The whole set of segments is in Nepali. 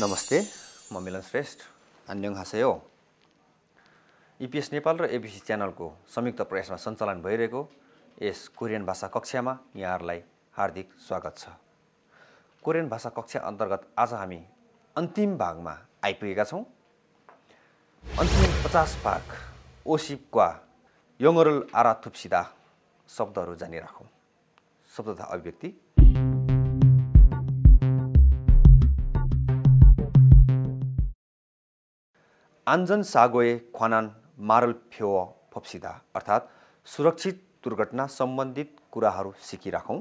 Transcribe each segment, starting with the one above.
नमस्ते म मिलन श्रेष्ठ अन्यङ हो इपिएस नेपाल र एबिसी च्यानलको संयुक्त प्रयासमा सञ्चालन भइरहेको यस कोरियन भाषा कक्षामा यहाँहरूलाई हार्दिक स्वागत छ कोरियन भाषा कक्षा अन्तर्गत आज हामी अन्तिम भागमा आइपुगेका छौँ अन्तिम पचास भाग क्वा यङरुल आरा थुप्सिदा शब्दहरू जानिराखौँ शब्द तथा अभिव्यक्ति आन्जन सागोए ख्वानान मारल फ्यो फप्सिदा अर्थात् सुरक्षित दुर्घटना सम्बन्धित कुराहरू सिकिराखौँ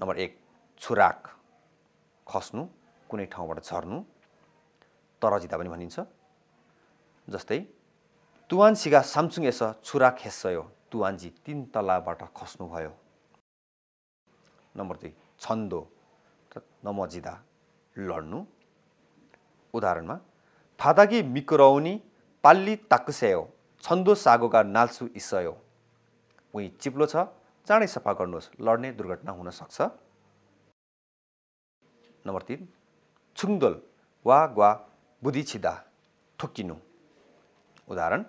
नम्बर एक छुराक खस्नु कुनै ठाउँबाट झर्नु तरजिदा पनि भनिन्छ जस्तै तुवान सिगा सामसुङ यस छुरा खेस्सयो तुवानजी तिन तलाबाट खस्नुभयो नम्बर दुई छन्दो नमजिदा लड्नु उदाहरणमा फादागी 바닥이 미끄러우니 빨리 छन्दो सागोका नाल्सु इसयो उहीँ चिप्लो छ चाँडै सफा गर्नुहोस् लड्ने दुर्घटना हुन सक्छ नम्बर तिन छुङदोल वा ग्वा बुधि छिदा ठोक्किनु उदाहरण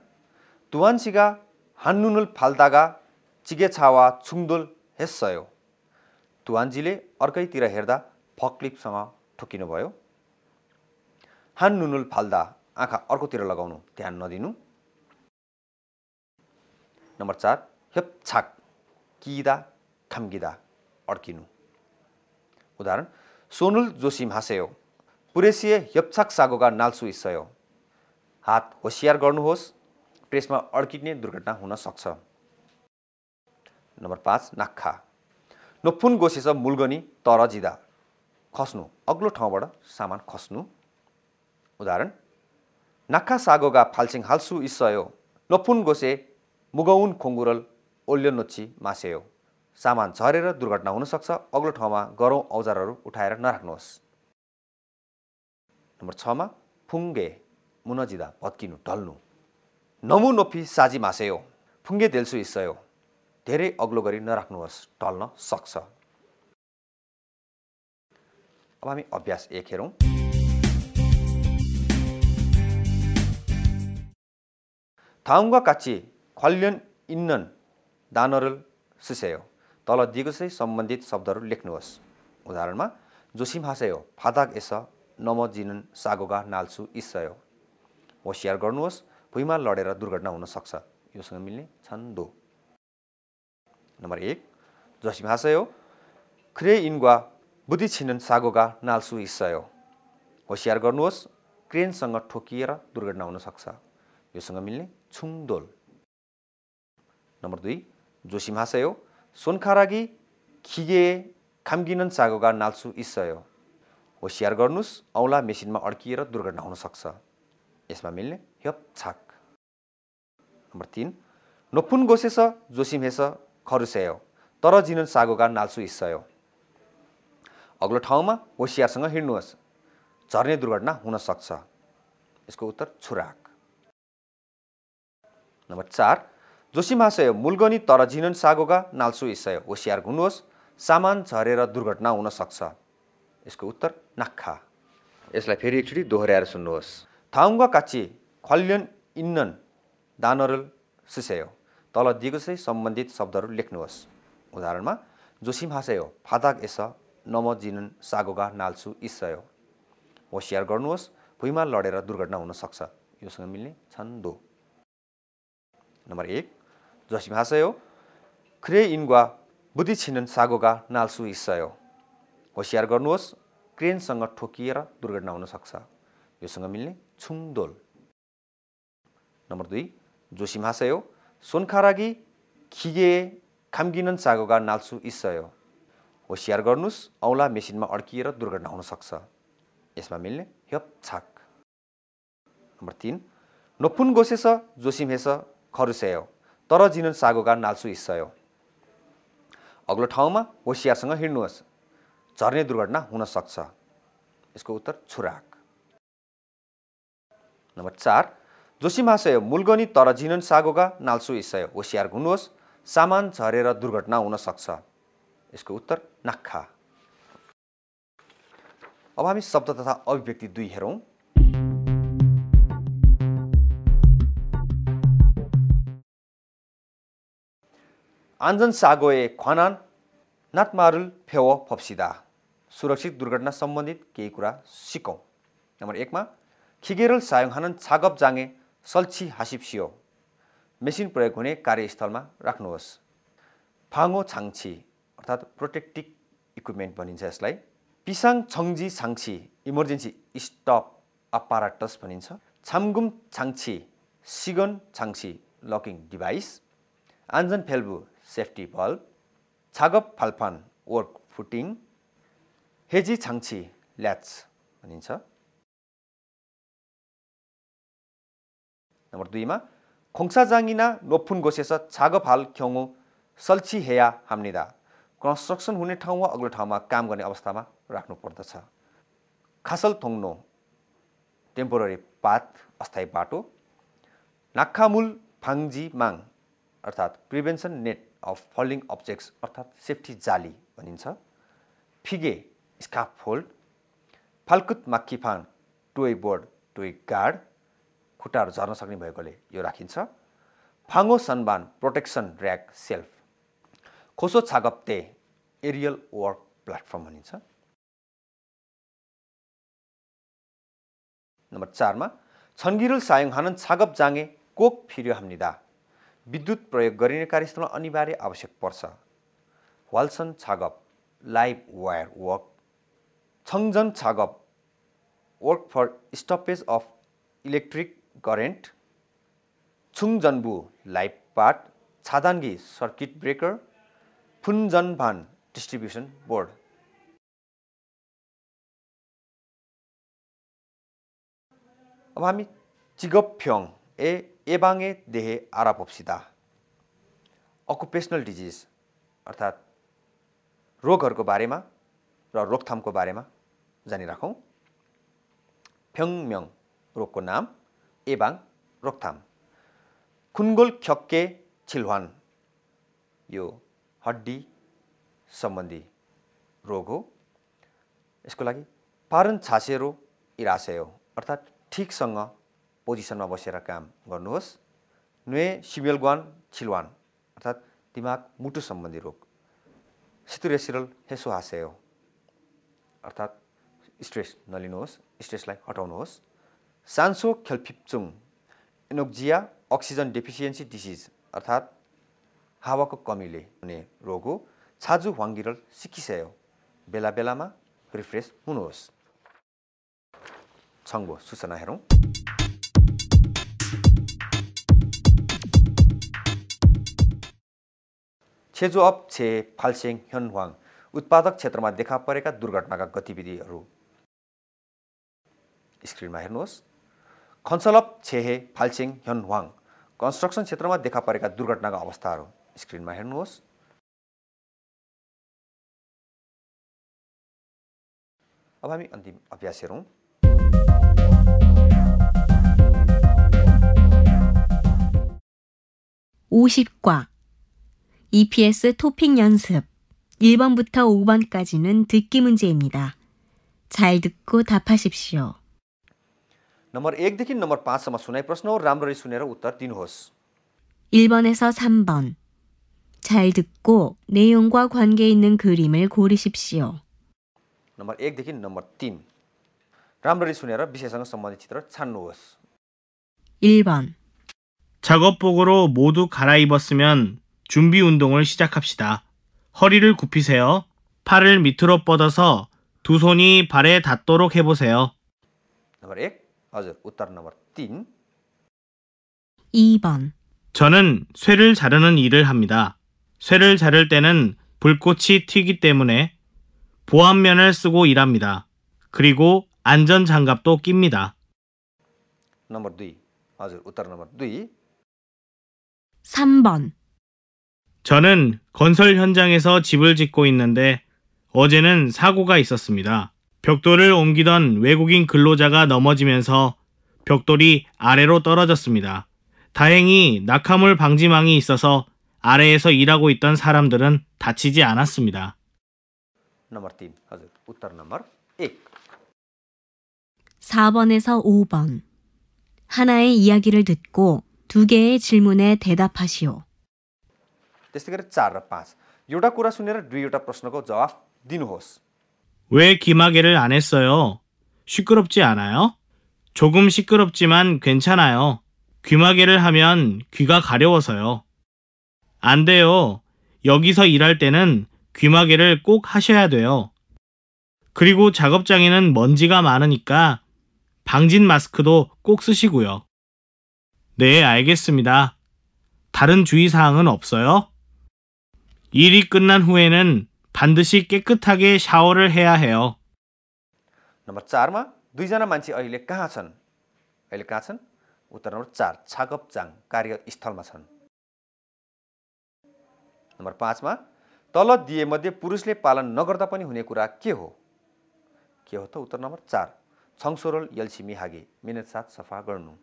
तुवान्सिगा हान्नुनुल फाल्दागा चिगेछावा छुङदोल हेस्सयो तुवान्जीले अर्कैतिर हेर्दा फक्लिपसँग ठोक्किनुभयो हान नुनुल फाल्दा आँखा अर्कोतिर लगाउनु ध्यान नदिनु नम्बर चार हेपछाक किदा खम्किँदा अड्किनु उदाहरण सोनुल जोशी हाँसेयो पुरेसिए हेप्छाक सागोका नाल्सु इसयो हात होसियार गर्नुहोस् प्रेसमा अड्किने दुर्घटना हुन सक्छ नम्बर पाँच नाक्खा नोफुन गोसेस मुलगनी तर जिदा खस्नु अग्लो ठाउँबाट सामान खस्नु उदाहरण नाखा सागोगा फाल्सिङ हाल्सु इसयो लोपुन गोसे मुगौन खोङ्गुरल मासे मासेयो सामान झरेर दुर्घटना हुनसक्छ अग्लो ठाउँमा गरौँ औजारहरू उठाएर नराख्नुहोस् नम्बर छमा फुङ्गे मुनजिदा भत्किनु ढल्नु नमु नोफी साजी मासेयो फुङ्गे देल्सु इसयो धेरै अग्लो गरी नराख्नुहोस् ढल्न सक्छ अब हामी अभ्यास एक हेरौँ 다음과 같이 관련 있는 단어를 쓰세요. तल दिएको चाहिँ सम्बन्धित शब्दहरू लेख्नुहोस् उदाहरणमा जोसिम हाँसयो फादाक एस नमजिनन सागोगा नाल्सु इसयो होसियार गर्नुहोस् भुइँमा लडेर दुर्घटना हुनसक्छ योसँग मिल्ने छन् दो नम्बर एक जोसिम हाँसयो क्रे इन्ग्वा बुद्धि छिनन सागोगा नाल्सु इसयो होसियार गर्नुहोस् क्रेनसँग ठोकिएर दुर्घटना हुनसक्छ योसँग मिल्ने छुङदोल नम्बर दुई जोसी जोसिमासयो सोनखारागी खिगे खाम्गिनन सागोगा नाल्सु इसयो होसियार गर्नुहोस् औँला मेसिनमा अड्किएर दुर्घटना हुनसक्छ यसमा मिल्ने हप छाक नम्बर तिन नोपुन गोसेस जोसिमहेस खरुस्यायो तर जिनन सागोगा नाल्सु इसयो अग्लो ठाउँमा होसियारसँग हिँड्नुहोस् झर्ने दुर्घटना हुनसक्छ यसको उत्तर छुराक नम्बर चार जोशी हो मुलगनी तर झिनन सागोका नाल्सु इसय होसियार हुनुहोस् सामान झरेर दुर्घटना हुन सक्छ यसको उत्तर नाखा यसलाई फेरि एकचोटि दोहोऱ्याएर सुन्नुहोस् थाङ्ग काची खल्यन इन्नन दानरल सिसय तल दिएको चाहिँ सम्बन्धित शब्दहरू लेख्नुहोस् उदाहरणमा जोशी महाशय फादाक एस नम जिनन सागोगा नाल्सु इसय होसियार गर्नुहोस् भुइँमा लडेर दुर्घटना हुनसक्छ योसँग मिल्ने छन् दो नम्बर एक 넘버 1. 조심하세요. 크레인과 बुद्धि 사고가 सागोका नाल्सु 있어요. होसियार गर्नुहोस् क्रेनसँग ठोकिएर दुर्घटना हुनसक्छ योसँग मिल्ने छुङदोल नम्बर दुई हो सोनखारागी खिगे खाम्गिनन सागोगा नाल्सु इसयो होसियार गर्नुहोस् औँला मेसिनमा अड्किएर दुर्घटना हुनसक्छ यसमा मिल्ने हेप छाक नम्बर तिन नोपुन गोसेस हेस खरुसेयो तर सागोका नाल्सु इस्सयो अग्लो ठाउँमा होसियारसँग हिँड्नुहोस् झर्ने दुर्घटना हुन सक्छ यसको उत्तर छुराक नम्बर चार जोशी महाशय मुलगनी तर झिनन सागोका नाल्सु इस्सयो होसियार हुनुहोस् सामान झरेर दुर्घटना हुन सक्छ यसको उत्तर नाक्खा अब हामी शब्द तथा अभिव्यक्ति दुई हेरौँ आन्जन सागोए खनान नातमारुल फेव फप्सिदा सुरक्षित दुर्घटना सम्बन्धित केही कुरा सिकौँ नम्बर एकमा खिगेरल सायोङ हानन छागप जाँगे सल्छी हासिप्सियो मेसिन प्रयोग हुने कार्यस्थलमा राख्नुहोस् फाङ्गो छाङ्छी अर्थात् प्रोटेक्टिभ इक्विपमेन्ट भनिन्छ यसलाई पिसाङ छङ्जी छाङ्छी इमर्जेन्सी स्टप अपाराटस भनिन्छ छामगुम छाङ्छी सिगन छाङ्छी लकिङ डिभाइस आन्जन फेल्बु सेफ्टी बल्ब छागप फाल्फान वर्क फुटिङ हेजी छाङ्छी ल्याच भनिन्छ नम्बर दुईमा खोङसा जाङ्गिना लोफुन गोसेस छागप हाल ख्याङ्गो सल्छी हेया हाम्निदा कन्स्ट्रक्सन हुने ठाउँ वा अग्लो ठाउँमा काम गर्ने अवस्थामा राख्नुपर्दछ खासल थोङ्नो टेम्पोररी पात अस्थायी बाटो नाक्खामुल फाङ्जी माङ अर्थात् prevention net of falling objects अर्थात् सेफ्टी जाली भनिन्छ फिगे स्काफ फोल्ड फाल्कुत माक्किफाङ टोय बोर्ड टोय गार्ड खुट्टाहरू झर्न सक्ने भएकोले यो राखिन्छ फाङ्गो सनबान प्रोटेक्सन ऱ्याक सेल्फ खोसो छागप्ते एरियल वर्क प्लेटफर्म भनिन्छ नम्बर चारमा छन्गिरुल सायङ हानन छागप जाँगे कोक फिर्यो हाम्निदा विद्युत प्रयोग गरिने कार्यस्थलमा अनिवार्य आवश्यक पर्छ वाल्सन छागप लाइभ वायर वर्क छङजन छागप work for stoppage of electric current छुङजनबु लाइभ पार्ट छादाङ्गी सर्किट ब्रेकर भान डिस्ट्रिब्युसन बोर्ड अब हामी चिगप फ्योङ ए एबाङे देहे आरापोप्सिदा अकुपेसनल डिजिज अर्थात् रोगहरूको बारेमा र रोकथामको बारेमा जानिराखौँ फ्यङम्यङ रोगको नाम एबाङ रोकथाम खुनगोल ख्यक्के छिल्वान यो हड्डी सम्बन्धी रोग हो यसको लागि पारन छासेरो इराशय हो अर्थात् ठिकसँग पोजिसनमा बसेर काम गर्नुहोस् न्वे सिमेलग्वान छिलवान अर्थात् दिमाग मुटु सम्बन्धी रोग सितुरेसिरल हाँस्य हो अर्थात् स्ट्रेस नलिनुहोस् स्ट्रेसलाई हटाउनुहोस् सान्सो खेलफिप्चुङ एनोक्जिया अक्सिजन डेफिसियन्सी डिसिज अर्थात् हावाको कमीले हुने रोग हो छाजु ह्वाङ्गिरल सिकिसयो बेला बेलामा रिफ्रेस हुनुहोस् छङ्गो सूचना हेरौँ छेजुअप छे फाल्सेङ ह्योनह्वाङ उत्पादक क्षेत्रमा देखा परेका दुर्घटनाका गतिविधिहरू स्क्रिनमा हेर्नुहोस् खन्सलप छेहे फाल्सेङ ह्योनह्वाङ कन्स्ट्रक्सन क्षेत्रमा देखा परेका दुर्घटनाका अवस्थाहरू स्क्रिनमा हेर्नुहोस् अब हामी अन्तिम अभ्यास हेरौँ EPS 토핑 연습 1번부터 5번까지는 듣기 문제입니다. 잘 듣고 답하십시오. नम्बर 1देखि नम्बर 5सम्म सुनाइ प्रश्न हो राम्ररी सुनेर उत्तर दिनुहोस्. 1번에서 3번. 잘 듣고 내용과 관계 있는 그림을 고르십시오. नम्बर 1देखि नम्बर 3. राम्ररी सुनेर विषयसँग सम्बन्धित चित्र छान्नुहोस्. 1번. 작업복으로 모두 갈아입었으면 준비 운동을 시작합시다. 허리를 굽히세요. 팔을 밑으로 뻗어서 두 손이 발에 닿도록 해보세요. 2번 저는 쇠를 자르는 일을 합니다. 쇠를 자를 때는 불꽃이 튀기 때문에 보안면을 쓰고 일합니다. 그리고 안전 장갑도 낍니다. 3번 저는 건설 현장에서 집을 짓고 있는데 어제는 사고가 있었습니다. 벽돌을 옮기던 외국인 근로자가 넘어지면서 벽돌이 아래로 떨어졌습니다. 다행히 낙하물 방지망이 있어서 아래에서 일하고 있던 사람들은 다치지 않았습니다. 4번에서 5번. 하나의 이야기를 듣고 두 개의 질문에 대답하시오. त ् य स ै गरी च र र एउटा कुरा सुनेर दुईवटा प्रश्नको जवाफ दिनुहोस् 왜 기마개를 안 했어요? 시끄럽지 않아요? 조금 시끄럽지만 괜찮아요. 귀마개를 하면 귀가 가려워서요. 안 돼요. 여기서 일할 때는 귀마개를 꼭 하셔야 돼요. 그리고 작업장에는 먼지가 많으니까 방진 마스크도 꼭 쓰시고요. 네, 알겠습니다. 다른 주의사항은 없어요? 일이 끝난 후에는 반드시 깨끗하게 샤워를 해야 해요. नम्बर 두 दुईजना मान्छे अहिले कहाँ छन् अहिले कहाँ छन् उत्तर नम्बर चार छागपचाङ कार्यस्थलमा छन् नम्बर पाँचमा तल दिएमध्ये पुरुषले पालन नगर्दा पनि हुने कुरा के हो के हो त उत्तर नम्बर चार छङसोरल यल्सिमी हागे मिनेट साथ सफा गर्नु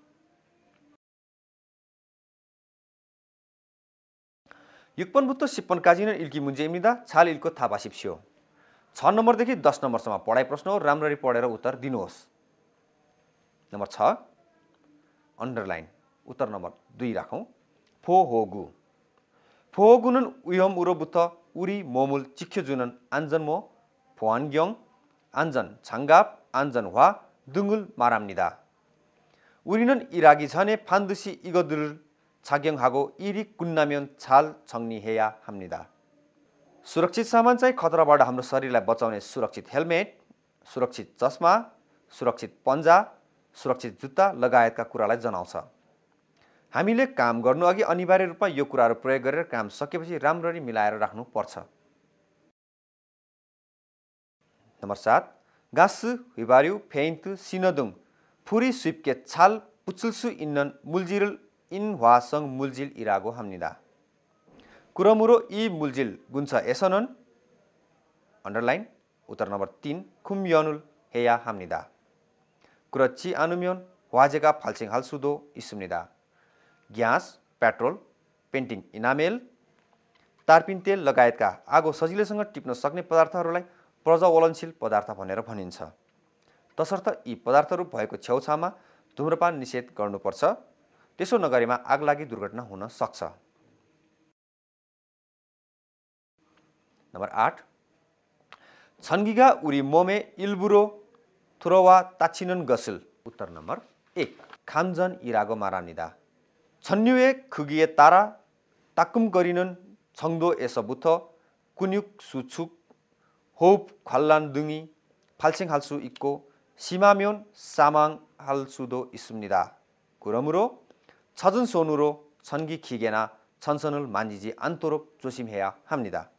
6번부터 10번까지는 읽기 문제입니다. 잘 읽고 답하십시오. 6 नम्बरदेखि 10 नम्बरसम्म पढाइ प्रश्न हो राम्ररी पढेर उत्तर दिनुहोस् नम्बर छ अन्डरलाइन उत्तर नम्बर दुई राखौँ फो हो गु फो गुनन उयम उरो बुत्थ उरी मोमुल चिख्यो जुनन आन्जन मो फोहान ग्यङ आन्जन छाङ्गाप आन्जन ह्वा दुङ्गुल मारामनिदा उरिनन इरागी झने फान्दुसी इगदुर 착용하고 일이 끝나면 잘 정리해야 합니다. सुरक्षित सामान चाहिँ खतराबाट हाम्रो शरीरलाई बचाउने सुरक्षित हेलमेट सुरक्षित चस्मा सुरक्षित पन्जा सुरक्षित जुत्ता लगायतका कुरालाई जनाउँछ हामीले काम गर्नु अघि अनिवार्य रूपमा यो कुराहरू प्रयोग गरेर काम सकेपछि राम्ररी मिलाएर राख्नुपर्छ नम्बर सात गाँसु हिबार्यु फेन्तु सिनदुङ फुरी स्विपके छाल पुचुल्सु इन्नन मुलजिरुल इन ह्वासङ मुलजिल इरागो हाम्निदा कुरमुरो इ मुलजिल गुन्छ एसनन अन्डरलाइन उत्तर नम्बर तिन खुम्यनुल हेया हाम्निदा कुरची आनुम्योन ह्वाजेका फाल्सिङ हालसुदो इसुम्निदा ग्यास पेट्रोल पेन्टिङ इनामेल तारपिन तेल लगायतका आगो सजिलैसँग टिप्न सक्ने पदार्थहरूलाई प्रज्वलनशील पदार्थ भनेर भनिन्छ तसर्थ यी पदार्थहरू भएको छेउछाउमा धुम्रपान निषेध गर्नुपर्छ त्यसो नगरेमा आगलागी दुर्घटना हुन सक्छ नम्बर आठ छन्गिगा उरी मोमे इल्बुरो थुरोवा ताछिनन गसिल उत्तर नम्बर एक खान्जन इरागो मारानिदा छन्युए खुगिए तारा ताकुम गरिनन छङ्दो एसबुथ कुन्युक सुछुक होप ख्वाल्लान दुङी फाल्सिङ हाल्सु इक्को सिमाम्योन सामाङ हाल्सुदो इसुम्निदा कुरमुरो 찾은 손으로 전기 기계나 전선을 만지지 않도록 조심해야 합니다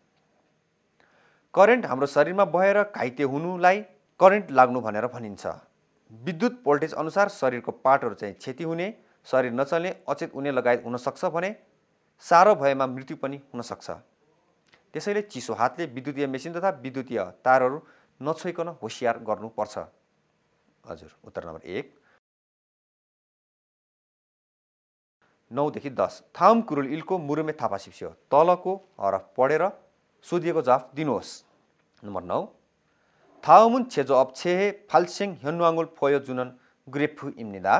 करेन्ट हाम्रो शरीरमा बहेर घाइते हुनुलाई करेन्ट लाग्नु भनेर भनिन्छ विद्युत भोल्टेज अनुसार शरीरको पार्टहरू चाहिँ क्षति हुने शरीर नचल्ने अचेत हुने लगायत हुनसक्छ भने साह्रो भएमा मृत्यु पनि हुनसक्छ त्यसैले चिसो हातले विद्युतीय मेसिन तथा विद्युतीय तारहरू नछोइकन होसियार गर्नुपर्छ हजुर उत्तर नम्बर एक नौदेखि दस थाम कुरुल इलको मुरुमे थापा सिप्सियो तलको हरफ पढेर सोधिएको जाफ दिनुहोस् नम्बर नौ थाउमुन छेजो अप्छे फाल्सेङ हेन्वाङ्गुल फोयो जुनन ग्रेफु इम्निदा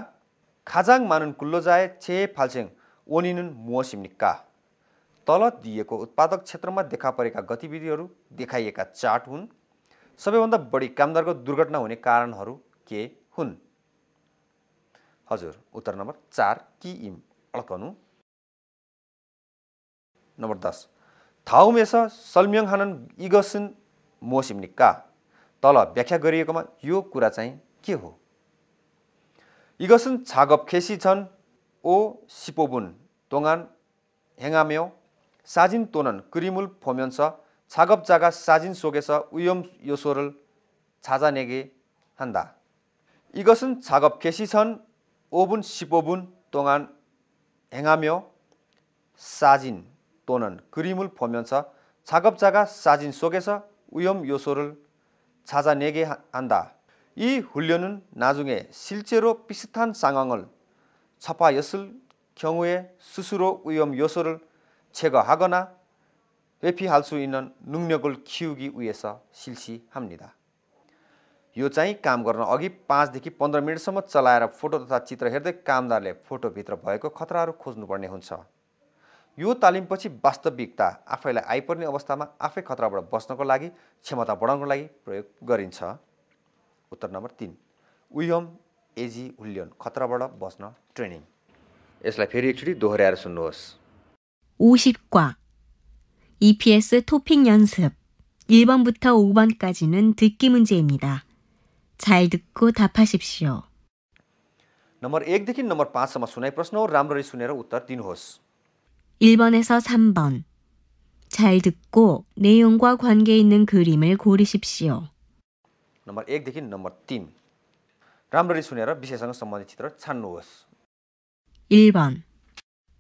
खाजाङ मानुन कुल्लो जाए छे फाल्सेङ ओनिनुन मुह सिम्निक्का तल दिएको उत्पादक क्षेत्रमा देखा परेका गतिविधिहरू देखाइएका चार्ट हुन् सबैभन्दा बढी कामदारको दुर्घटना हुने कारणहरू के हुन् हजुर उत्तर नम्बर चार कि इम 알았거누. 넘버 다스. 다음에서 설명하는 이것은 무엇입니까? तल व्याख्या ग र ि ए क ो 이것은 작업 개시 전 5, 15분 동안 행하며 사진 또는 그림을 보면서 작업자가 사진 속에서 위험 요소를 찾아내게 한다. 이것은 작업 개시 전 5분, 15분 동안 행하며 사진 또는 그림을 보면서 작업자가 사진 속에서 위험 요소를 찾아내게 한다. 이 훈련은 나중에 실제로 비슷한 상황을 접하였을 경우에 스스로 위험 요소를 제거하거나 회피할 수 있는 능력을 키우기 위해서 실시합니다. यो चाहिँ काम गर्न अघि पाँचदेखि पन्ध्र मिनटसम्म चलाएर फोटो तथा चित्र हेर्दै कामदारले फोटोभित्र भएको खतराहरू खोज्नुपर्ने हुन्छ यो तालिमपछि वास्तविकता आफैलाई आइपर्ने अवस्थामा आफै खतराबाट बस्नको लागि क्षमता बढाउनको लागि प्रयोग गरिन्छ उत्तर नम्बर तिन उयम एजी हुल्यन खतराबाट बस्न ट्रेनिङ यसलाई फेरि एकचोटि दोहोऱ्याएर सुन्नुहोस् EPS 토픽 연습 1번부터 5번까지는 듣기 문제입니다. 잘 듣고 답하십시오. नम्बर 1 देखि नम्बर 5 सम्म सुनाइ प्रश्न हो राम्ररी सुनेर उत्तर दिनुहोस्. 1번에서 3번. 잘 듣고 내용과 관계 있는 그림을 고르십시오. नम्बर 1 देखि नम्बर 3. राम्ररी सुनेर विषयसँग सम्बन्धित चित्र छान्नुहोस्. 1번.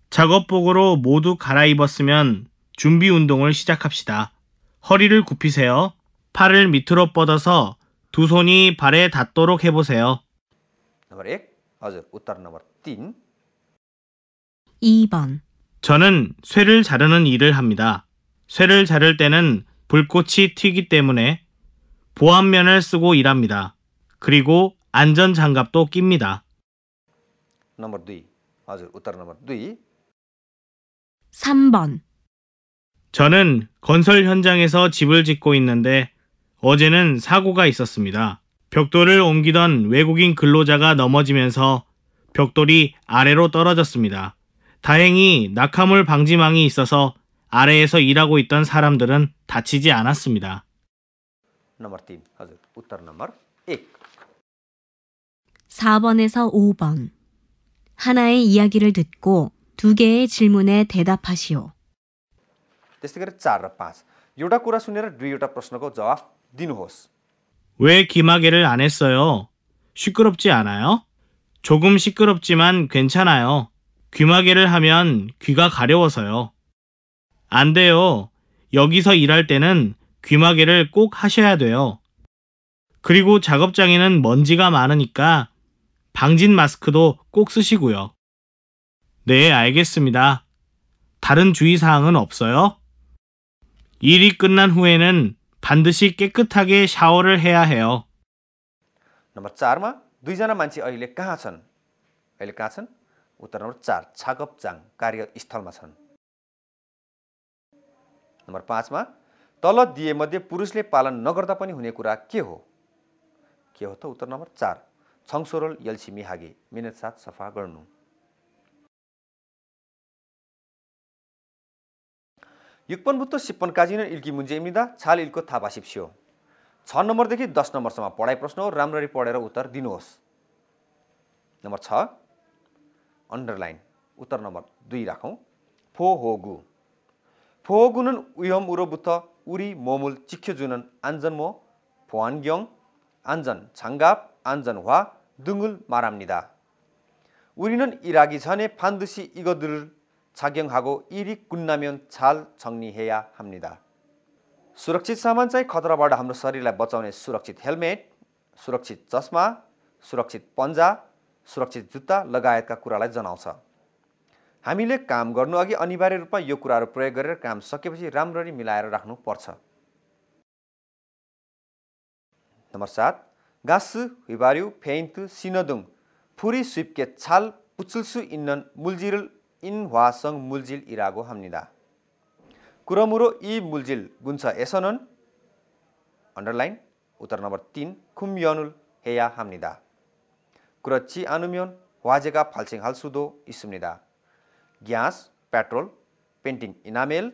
작업복으로 모두 갈아입었으면 준비 운동을 시작합시다. 허리를 굽히세요. 팔을 밑으로 뻗어서 두 손이 발에 닿도록 해보세요. 2번, 저는 쇠를 자르는 일을 합니다. 쇠를 자를 때는 불꽃이 튀기 때문에 보안면을 쓰고 일합니다. 그리고 안전장갑도 낍니다. 3번, 저는 건설 현장에서 집을 짓고 있는데 어제는 사고가 있었습니다. 벽돌을 옮기던 외국인 근로자가 넘어지면서 벽돌이 아래로 떨어졌습니다. 다행히 낙하물 방지망이 있어서 아래에서 일하고 있던 사람들은 다치지 않았습니다. 4번에서 5번. 하나의 이야기를 듣고 두 개의 질문에 대답하시오. त्यसै गरी 4 र 5. एउटा कुरा सुनेर दुईवटा प्रश्नको जवाफ 왜 기마개를 안 했어요? 시끄럽지 않아요? 조금 시끄럽지만 괜찮아요. 귀마개를 하면 귀가 가려워서요. 안 돼요. 여기서 일할 때는 귀마개를 꼭 하셔야 돼요. 그리고 작업장에는 먼지가 많으니까 방진 마스크도 꼭 쓰시고요. 네, 알겠습니다. 다른 주의사항은 없어요? 일이 끝난 후에는 반드시 깨끗하게 샤워를 해야 해요. नम्बर चारमा दुईजना मान्छे अहिले कहाँ छन् अहिले कहाँ छन् उत्तर नम्बर चार छागपचाङ कार्यस्थलमा छन् नम्बर पाँचमा तल दिएमध्ये पुरुषले पालन नगर्दा पनि हुने कुरा के हो के हो त उत्तर नम्बर चार छङसोरल यल्सी मिहागे मिनेट साथ सफा गर्नु इल्की 10번까지는 읽기 문제입니다. थापा 읽고 छ नम्बरदेखि दस नम्बरसम्म पढाइ प्रश्न हो राम्ररी पढेर उत्तर दिनुहोस् नम्बर छ अन्डरलाइन उत्तर नम्बर दुई राखौँ फो हो गु फो गुनन उयम उरोबुथ उरी मोमुल चिख्यो जुनन आन्जन मो फोहानग्योङ आन्जन छाङ्गाप आन्जन ह्वा दुङ्गुल मारामनिदा उरिनन इरागी छने फान्दुसी इगदुर 착용하고 일이 끝나면 잘 정리해야 합니다. सुरक्षित सामान चाहिँ खतराबाट हाम्रो शरीरलाई बचाउने सुरक्षित हेलमेट सुरक्षित चस्मा सुरक्षित पन्जा सुरक्षित जुत्ता लगायतका कुरालाई जनाउँछ हामीले काम गर्नु अघि अनिवार्य रूपमा यो कुराहरू प्रयोग गरेर काम सकेपछि राम्ररी मिलाएर राख्नुपर्छ नम्बर सात गाँसु हिबार्यु फेन्थु सिनदुङ फुरी स्विपके छाल पुचुल्सु इन्नन मुल्जिरुल इन ह्वासङ मुलजिल इरागो हम्निदा कुरमुरो इ मुलजिल गुन्छ एसनन अन्डरलाइन उत्तर नम्बर तिन खुम्यनुल हेया हाम्निदा कुरची आनुम्योन ह्वाजेका फाल्सिङ हालसुदो इसुम्निदा ग्यास पेट्रोल पेन्टिङ इनामेल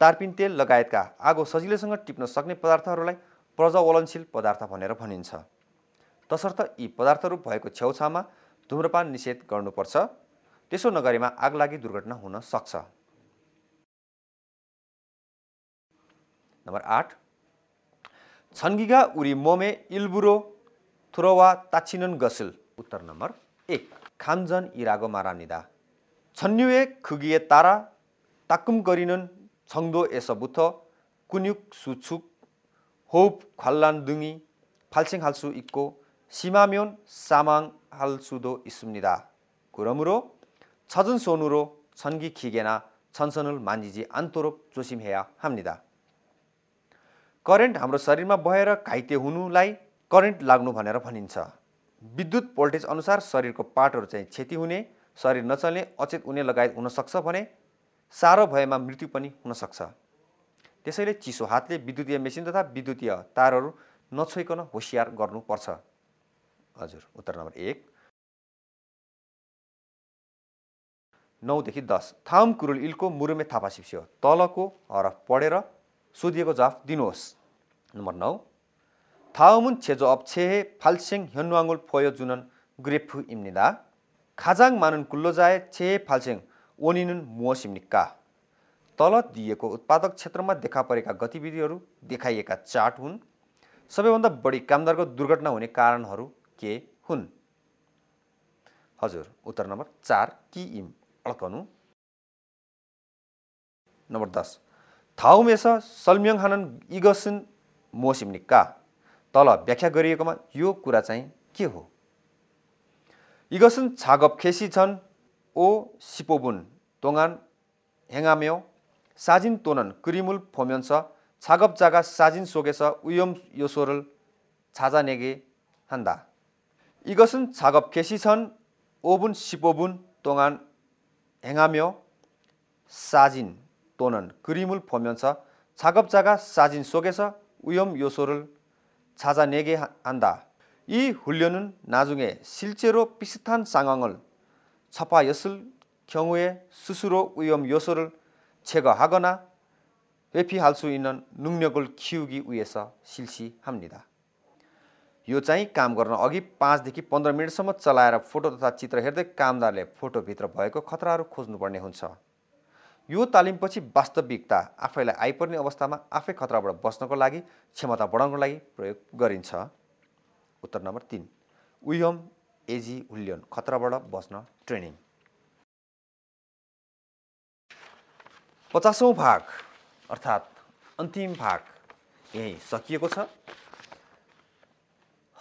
तारपिन तेल लगायतका आगो सजिलैसँग टिप्न सक्ने पदार्थहरूलाई प्रज्वलनशील पदार्थ भनेर भनिन्छ तसर्थ यी पदार्थहरू भएको छेउछाउमा धुम्रपान निषेध गर्नुपर्छ त्यसो नगरेमा आगलागी दुर्घटना हुन सक्छ नम्बर आठ छन्गिगा उरी मोमे इल्बुरो थुरोवा ताछिनन गसिल उत्तर नम्बर एक खामजन इरागो मारानिदा छन्युए खुगिए तारा ताकुम गरिनन छङ्दो एसबुथ कुन्युक सुछुक होप ख्वाल्लान दुङी फाल्सिङ हाल्सु इक्को सिमाम्योन सामाङ हाल्सुदो इसुम्निदा कुरमुरो 찾은 손으로 전기 기계나 전선을 만지지 않도록 조심해야 합니다. करेन्ट हाम्रो शरीरमा भएर घाइते हुनुलाई करेन्ट लाग्नु भनेर भनिन्छ विद्युत भोल्टेज अनुसार शरीरको पार्टहरू चाहिँ क्षति हुने शरीर नचल्ने अचेत हुने लगायत हुनसक्छ भने साह्रो भएमा मृत्यु पनि हुनसक्छ त्यसैले चिसो हातले विद्युतीय मेसिन तथा विद्युतीय तारहरू नछोइकन होसियार गर्नुपर्छ हजुर उत्तर नम्बर एक नौदेखि दस थाम कुरुल इलको मुरुमे थापा सिप्सियो तलको हरफ पढेर सोधिएको जाफ दिनुहोस् नम्बर नौ थाउमुन छेजो अप्छे फाल्सेङ हेन्वाङ्गुल फोयो जुनन ग्रेफु इम्निदा खाजाङ मानुन कुल्लो जाए छे फाल्सेङ ओनिनुन मुह सिम्निक्का तल दिएको उत्पादक क्षेत्रमा देखा परेका गतिविधिहरू देखाइएका चार्ट हुन् सबैभन्दा बढी कामदारको दुर्घटना हुने कारणहरू के हुन् हजुर उत्तर नम्बर चार कि इम 알았거누. 넘버 다스. 다음에서 설명하는 이것은 무엇입니까? तल व्याख्या ग र ि ए क ो 이것은 작업 개시 전 5, 15분 동안 행하며 사진 또는 그림을 보면서 작업자가 사진 속에서 위험 요소를 찾아내게 한다. 이것은 작업 개시 전 5분, 15분 동안 행하며 사진 또는 그림을 보면서 작업자가 사진 속에서 위험 요소를 찾아내게 한다. 이 훈련은 나중에 실제로 비슷한 상황을 접하였을 경우에 스스로 위험 요소를 제거하거나 회피할 수 있는 능력을 키우기 위해서 실시합니다. यो चाहिँ काम गर्न अघि पाँचदेखि पन्ध्र मिनटसम्म चलाएर फोटो तथा चित्र हेर्दै कामदारले फोटोभित्र भएको खतराहरू खोज्नुपर्ने हुन्छ यो तालिमपछि वास्तविकता आफैलाई आइपर्ने अवस्थामा आफै खतराबाट बस्नको लागि क्षमता बढाउनको लागि प्रयोग गरिन्छ उत्तर नम्बर तिन उयम एजी हुल्यन खतराबाट बस्न ट्रेनिङ पचासौँ भाग अर्थात् अन्तिम भाग यहीँ सकिएको छ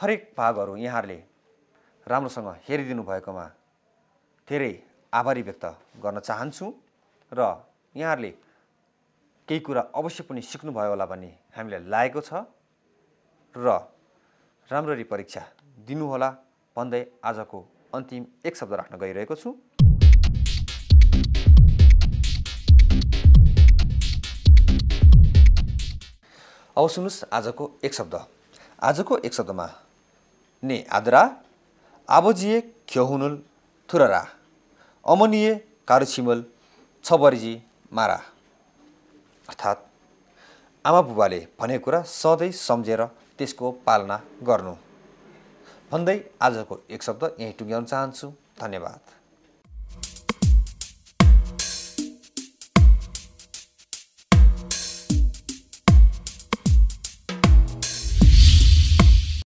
हरेक भागहरू यहाँहरूले राम्रोसँग हेरिदिनु भएकोमा धेरै आभारी व्यक्त गर्न चाहन्छु र यहाँहरूले केही कुरा अवश्य पनि सिक्नुभयो होला भन्ने हामीलाई लागेको छ र राम्ररी परीक्षा दिनुहोला भन्दै आजको अन्तिम एक शब्द राख्न गइरहेको छु अब सुन्नुहोस् आजको एक शब्द आजको एक शब्दमा ने आदरा, ആബോജിയെ ഖ്യഹുനുൽ थुररा, অমনীয়ে कारुछिमल छबरजी मारा अर्थात् आमा बुबाले भनेको कुरा सधैँ सम्झेर त्यसको पालना गर्नु भन्दै आजको एक शब्द यहीँ टुङ्ग्याउन चाहन्छु धन्यवाद